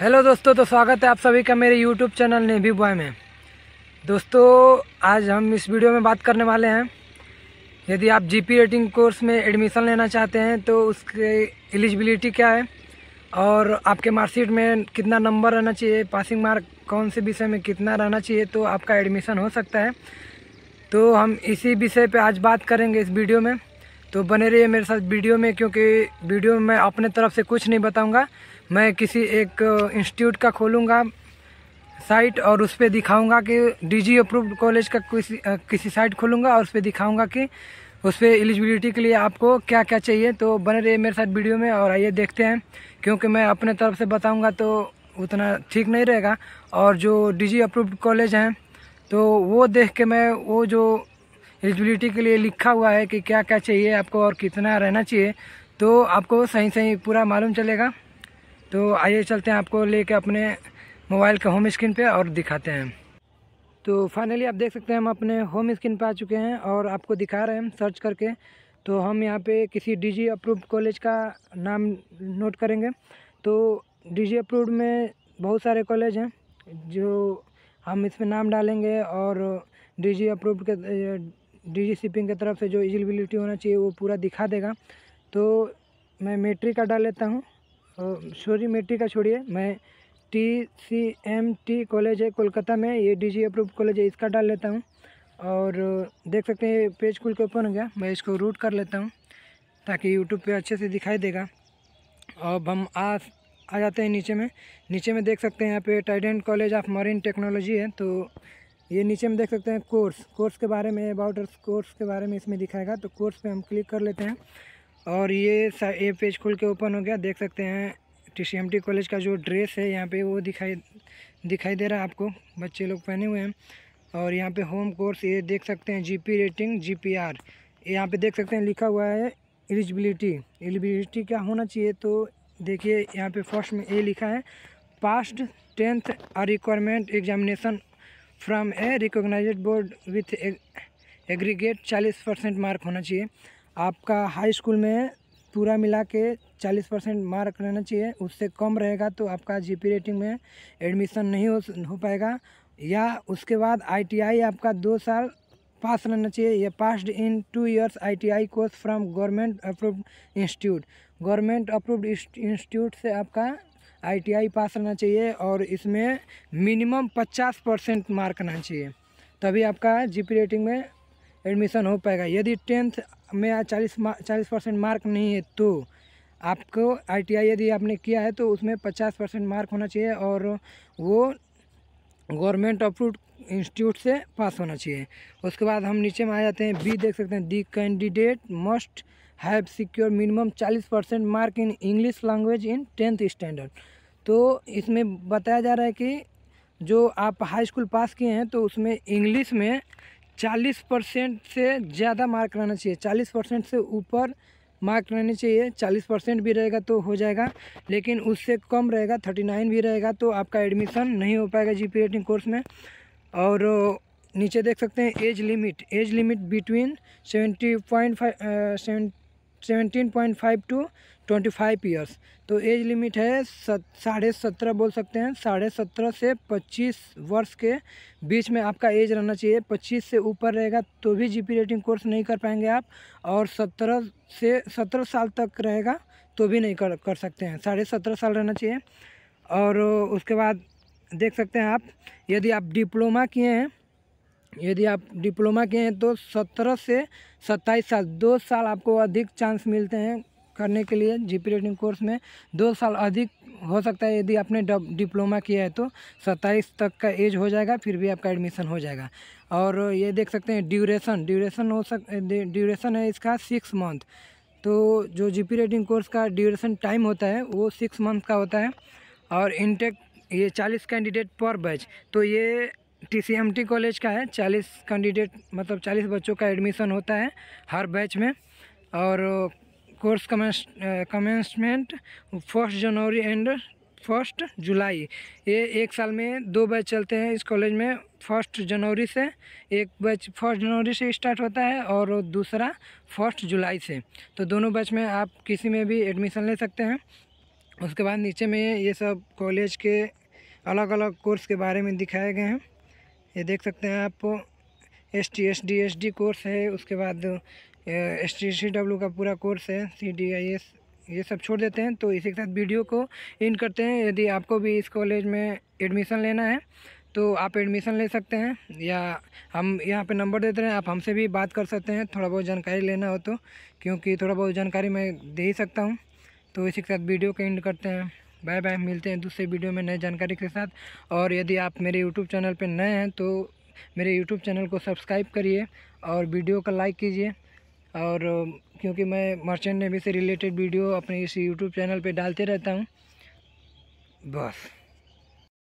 hello दोस्तों तो स्वागत है आप सभी का मेरे यूट्यूब चैनल नेवी बॉय में दोस्तों आज हम इस वीडियो में बात करने वाले हैं यदि आप जीपी रेटिंग कोर्स में एडमिशन लेना चाहते हैं तो उसके एलिजिबिलिटी क्या है और आपके मार्कशीट में कितना नंबर रहना चाहिए पासिंग मार्क कौन से विषय में कितना रहना चाहिए तो आपका एडमिशन हो सकता है तो हम इसी विषय पर आज बात करेंगे इस वीडियो में तो बने रहिए मेरे साथ वीडियो में क्योंकि वीडियो में मैं अपने तरफ से कुछ नहीं बताऊँगा मैं किसी एक इंस्टीट्यूट का खोलूँगा साइट और उस पर दिखाऊँगा कि डीजी अप्रूव्ड कॉलेज का किसी किसी साइट खोलूँगा और उस पर दिखाऊँगा कि उस पर एलिजिबिलिटी के लिए आपको क्या क्या चाहिए तो बने रहिए मेरे साथ वीडियो में और आइए देखते हैं क्योंकि मैं अपने तरफ से बताऊँगा तो उतना ठीक नहीं रहेगा और जो डीजी अप्रूव्ड कॉलेज हैं तो वो देख के मैं वो जो एलिजिबिलिटी के लिए लिखा हुआ है कि क्या क्या चाहिए आपको और कितना रहना चाहिए तो आपको सही सही पूरा मालूम चलेगा तो आइए चलते हैं आपको लेके अपने मोबाइल के होम स्क्रीन पे और दिखाते हैं तो फाइनली आप देख सकते हैं हम अपने होम स्क्रीन पे आ चुके हैं और आपको दिखा रहे हैं सर्च करके तो हम यहाँ पे किसी डीजी अप्रूव्ड कॉलेज का नाम नोट करेंगे तो डीजी अप्रूव्ड में बहुत सारे कॉलेज हैं जो हम इसमें नाम डालेंगे और जी अप्रूव्ड के जी शिपिंग की तरफ से जो एलिजिबिलिटी होना चाहिए वो पूरा दिखा देगा तो मैं मेट्रिक का डाल लेता हूँ सॉरी मिट्टी का छोड़िए मैं T C M T college है कोलकाता में ये डी जी अप्रूव कॉलेज है इसका डाल लेता हूँ और देख सकते हैं पेज खुल के ओपन हो गया मैं इसको रूट कर लेता हूँ ताकि यूट्यूब पे अच्छे से दिखाई देगा अब हम आ आ जाते हैं नीचे में नीचे में देख सकते हैं यहाँ पे Trident college of marine technology है तो ये नीचे में देख सकते हैं कोर्स कोर्स के बारे में अबाउट कोर्स के बारे में इसमें दिखाएगा तो कोर्स पर हम क्लिक कर लेते हैं और ये ये पेज खुल के ओपन हो गया देख सकते हैं टी कॉलेज का जो ड्रेस है यहाँ पे वो दिखाई दिखाई दे रहा है आपको बच्चे लोग पहने हुए हैं और यहाँ पे होम कोर्स ये देख सकते हैं जीपी रेटिंग जीपीआर यहाँ पर देख सकते हैं लिखा हुआ है एलिजिबिलिटी एलिजिबिलिटी क्या होना चाहिए तो देखिए यहाँ पे फर्स्ट में ए लिखा है passed tenth requirement examination from a recognise board with aggregate चालीस परसेंट मार्क होना चाहिए आपका हाई स्कूल में पूरा मिला के चालीस परसेंट मार्क रहना चाहिए उससे कम रहेगा तो आपका जीपी रेटिंग में एडमिशन नहीं हो हो पाएगा या उसके बाद आईटीआई आपका दो साल पास रहना चाहिए या passed in two years ITI course from government approved institute government approved institute से आपका आईटीआई पास रहना चाहिए और इसमें मिनिमम पचास परसेंट मार्क रहना चाहिए तभी आपका पी रेटिंग में एडमिशन हो पाएगा यदि टेंथ में चालीस चालीस परसेंट मार्क नहीं है तो आपको आईटीआई यदि आपने किया है तो उसमें पचास परसेंट मार्क होना चाहिए और वो गवर्नमेंट अप्रूव इंस्टीट्यूट से पास होना चाहिए उसके बाद हम नीचे में आ जाते हैं बी देख सकते हैं the candidate must have secure minimum चालीस percent mark in English language in tenth standard तो इसमें बताया जा रहा है कि जो आप हाई स्कूल पास किए हैं तो उसमें इंग्लिश में चालीस परसेंट से ज़्यादा मार्क रहना चाहिए चालीस परसेंट से ऊपर मार्क रहने चाहिए चालीस परसेंट भी रहेगा तो हो जाएगा लेकिन उससे कम रहेगा थर्टी नाइन भी रहेगा तो आपका एडमिशन नहीं हो पाएगा जी पी कोर्स में और नीचे देख सकते हैं age limit age limit between seventy point five seven seventeen point five to twenty five years तो एज लिमिट है सत साढ़े सत्रह बोल सकते हैं साढ़े सत्रह से पच्चीस वर्ष के बीच में आपका एज रहना चाहिए पच्चीस से ऊपर रहेगा तो भी पी रेटिंग कोर्स नहीं कर पाएंगे आप और सत्रह से सत्रह साल तक रहेगा तो भी नहीं कर कर सकते हैं साढ़े सत्रह साल रहना चाहिए और उसके बाद देख सकते हैं आप यदि आप डिप्लोमा किए हैं यदि आप डिप्लोमा किए हैं तो सत्रह से सत्ताईस साल दो साल आपको अधिक चांस मिलते हैं करने के लिए जी पी कोर्स में दो साल अधिक हो सकता है यदि आपने डिप्लोमा किया है तो सत्ताईस तक का एज हो जाएगा फिर भी आपका एडमिशन हो जाएगा और ये देख सकते हैं ड्यूरेशन ड्यूरेशन हो सक ड्यूरेशन है इसका सिक्स मंथ तो जो जी पी रेडिंग कोर्स का ड्यूरेशन टाइम होता है वो सिक्स मंथ का होता है और इनटेक ये चालीस कैंडिडेट पर बैच तो ये टीसीएमटी कॉलेज का है चालीस कैंडिडेट मतलब चालीस बच्चों का एडमिशन होता है हर बैच में और कोर्स कमेंसमेंट फर्स्ट जनवरी एंड फर्स्ट जुलाई ये एक साल में दो बैच चलते हैं इस कॉलेज में फर्स्ट जनवरी से एक बैच फर्स्ट जनवरी से स्टार्ट होता है और दूसरा फर्स्ट जुलाई से तो दोनों बैच में आप किसी में भी एडमिशन ले सकते हैं उसके बाद नीचे में ये सब कॉलेज के अलग अलग कोर्स के बारे में दिखाए गए हैं ये देख सकते हैं आप S T S D S D course है उसके बाद एस टी सी डब्ल्यू का पूरा कोर्स है सी डी आई एस ये सब छोड़ देते हैं तो इसी के साथ वीडियो को इन करते हैं यदि आपको भी इस कॉलेज में एडमिशन लेना है तो आप एडमिशन ले सकते हैं या हम यहाँ पे नंबर देते हैं आप हमसे भी बात कर सकते हैं थोड़ा बहुत जानकारी लेना हो तो क्योंकि थोड़ा बहुत जानकारी मैं दे ही सकता हूँ तो इसी के साथ वीडियो को इंड करते हैं बाय बाय मिलते हैं दूसरे वीडियो में नए जानकारी के साथ और यदि आप मेरे यूट्यूब चैनल पर नए हैं तो मेरे यूट्यूब चैनल को सब्सक्राइब करिए और वीडियो का लाइक कीजिए और क्योंकि मैं मर्चेंट नेवी से रिलेटेड वीडियो अपने इस यूट्यूब चैनल पर डालते रहता हूँ बस